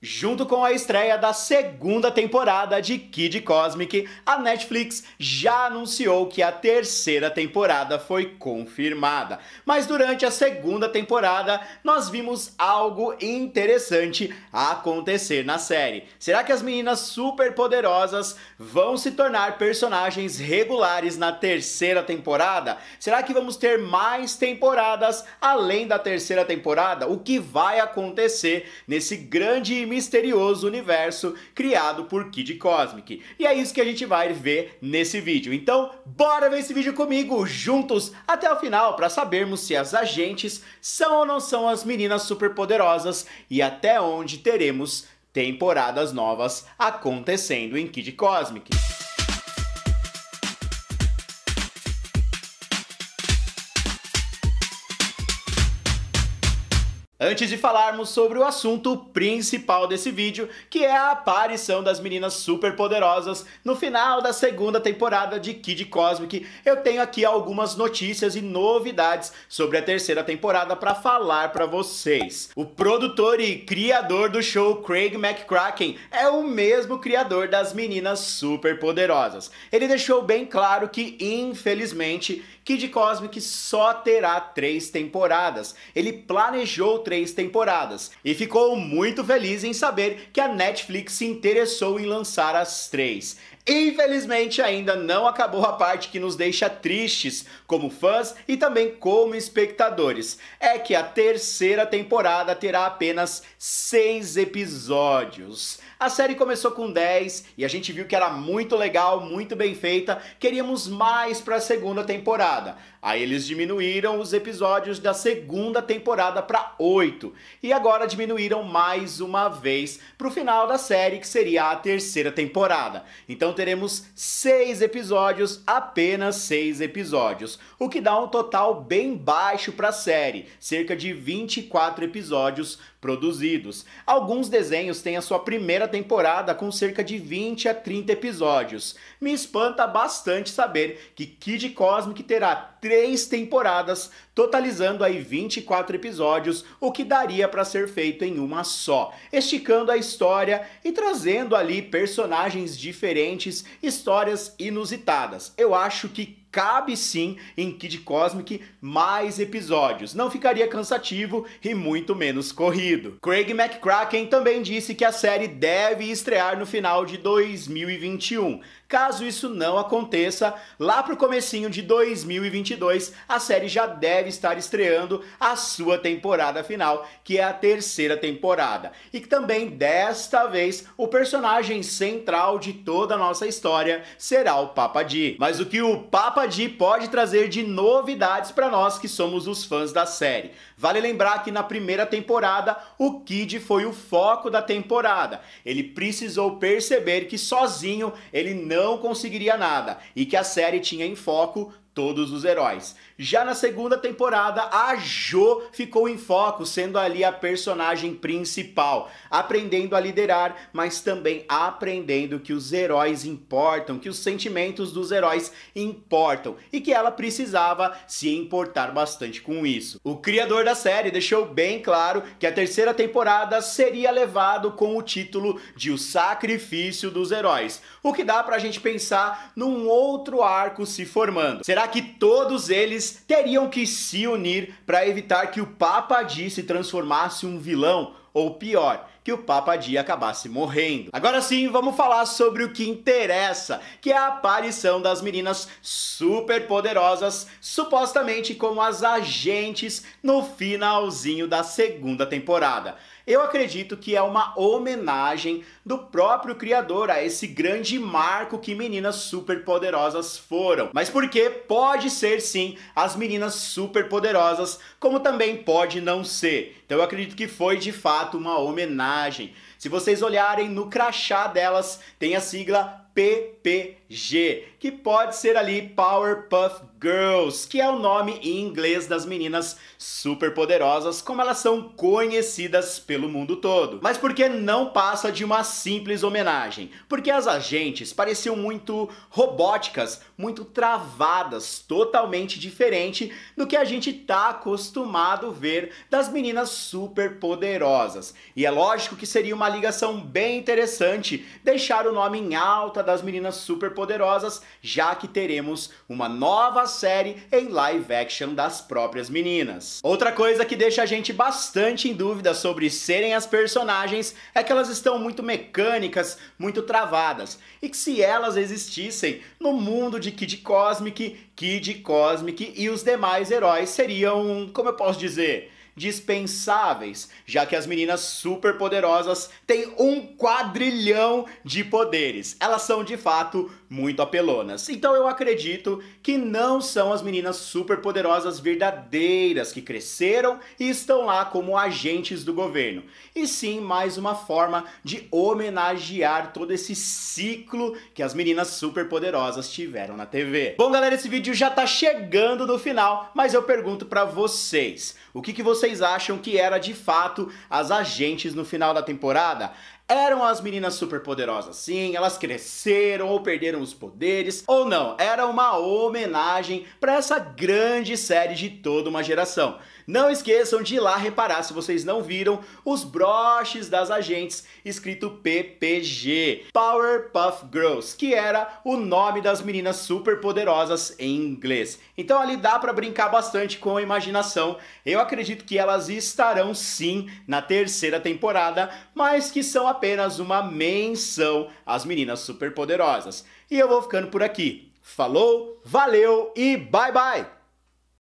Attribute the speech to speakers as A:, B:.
A: Junto com a estreia da segunda temporada de Kid Cosmic, a Netflix já anunciou que a terceira temporada foi confirmada. Mas durante a segunda temporada, nós vimos algo interessante acontecer na série. Será que as meninas superpoderosas vão se tornar personagens regulares na terceira temporada? Será que vamos ter mais temporadas além da terceira temporada? O que vai acontecer nesse grande misterioso universo criado por Kid Cosmic. E é isso que a gente vai ver nesse vídeo. Então, bora ver esse vídeo comigo juntos até o final para sabermos se as agentes são ou não são as meninas superpoderosas e até onde teremos temporadas novas acontecendo em Kid Cosmic. Antes de falarmos sobre o assunto principal desse vídeo, que é a aparição das meninas superpoderosas no final da segunda temporada de Kid Cosmic, eu tenho aqui algumas notícias e novidades sobre a terceira temporada para falar para vocês. O produtor e criador do show Craig McCracken é o mesmo criador das meninas superpoderosas. Ele deixou bem claro que, infelizmente, Kid Cosmic só terá três temporadas. Ele planejou três temporadas e ficou muito feliz em saber que a Netflix se interessou em lançar as três. Infelizmente, ainda não acabou a parte que nos deixa tristes, como fãs e também como espectadores. É que a terceira temporada terá apenas seis episódios. A série começou com 10 e a gente viu que era muito legal, muito bem feita. Queríamos mais para a segunda temporada. Aí eles diminuíram os episódios da segunda temporada para 8 e agora diminuíram mais uma vez para o final da série, que seria a terceira temporada. Então teremos seis episódios, apenas seis episódios, o que dá um total bem baixo para a série, cerca de 24 episódios produzidos. Alguns desenhos têm a sua primeira temporada com cerca de 20 a 30 episódios. Me espanta bastante saber que Kid Cosmic terá três temporadas, totalizando aí 24 episódios, o que daria para ser feito em uma só, esticando a história e trazendo ali personagens diferentes, histórias inusitadas. Eu acho que cabe sim em Kid Cosmic mais episódios. Não ficaria cansativo e muito menos corrido. Craig McCracken também disse que a série deve estrear no final de 2021. Caso isso não aconteça, lá pro comecinho de 2022, a série já deve estar estreando a sua temporada final, que é a terceira temporada. E que também desta vez o personagem central de toda a nossa história será o Papa Di. Mas o que o Papa Papadi pode trazer de novidades para nós que somos os fãs da série. Vale lembrar que na primeira temporada o Kid foi o foco da temporada. Ele precisou perceber que sozinho ele não conseguiria nada e que a série tinha em foco todos os heróis. Já na segunda temporada, a Jo ficou em foco, sendo ali a personagem principal, aprendendo a liderar, mas também aprendendo que os heróis importam, que os sentimentos dos heróis importam e que ela precisava se importar bastante com isso. O criador da série deixou bem claro que a terceira temporada seria levado com o título de O Sacrifício dos Heróis, o que dá pra gente pensar num outro arco se formando. Será que todos eles teriam que se unir para evitar que o Papa Di se transformasse um vilão ou pior, que o Papa Dia acabasse morrendo. Agora sim, vamos falar sobre o que interessa, que é a aparição das meninas superpoderosas, supostamente como as agentes no finalzinho da segunda temporada. Eu acredito que é uma homenagem do próprio criador a esse grande marco que meninas superpoderosas foram. Mas porque pode ser sim as meninas superpoderosas, como também pode não ser. Então eu acredito que foi de fato uma homenagem se vocês olharem no crachá delas, tem a sigla PPG, que pode ser ali Powerpuff Girls, que é o nome em inglês das meninas superpoderosas, como elas são conhecidas pelo mundo todo. Mas por que não passa de uma simples homenagem? Porque as agentes pareciam muito robóticas, muito travadas, totalmente diferente do que a gente tá acostumado ver das meninas superpoderosas. E é lógico que seria uma uma ligação bem interessante, deixar o nome em alta das meninas superpoderosas, já que teremos uma nova série em live action das próprias meninas. Outra coisa que deixa a gente bastante em dúvida sobre serem as personagens é que elas estão muito mecânicas, muito travadas, e que se elas existissem no mundo de Kid Cosmic, Kid Cosmic e os demais heróis seriam, como eu posso dizer, dispensáveis, já que as meninas superpoderosas têm um quadrilhão de poderes. Elas são de fato muito apelonas. Então eu acredito que não são as meninas superpoderosas verdadeiras que cresceram e estão lá como agentes do governo. E sim, mais uma forma de homenagear todo esse ciclo que as meninas superpoderosas tiveram na TV. Bom, galera, esse vídeo já tá chegando no final, mas eu pergunto para vocês, o que, que vocês acham que era de fato as agentes no final da temporada? Eram as meninas superpoderosas, sim, elas cresceram ou perderam os poderes, ou não, era uma homenagem para essa grande série de toda uma geração. Não esqueçam de ir lá reparar, se vocês não viram, os broches das agentes escrito PPG, Powerpuff Girls, que era o nome das meninas superpoderosas em inglês. Então ali dá para brincar bastante com a imaginação. Eu acredito que elas estarão sim na terceira temporada, mas que são apenas uma menção às meninas superpoderosas. E eu vou ficando por aqui. Falou, valeu e bye bye!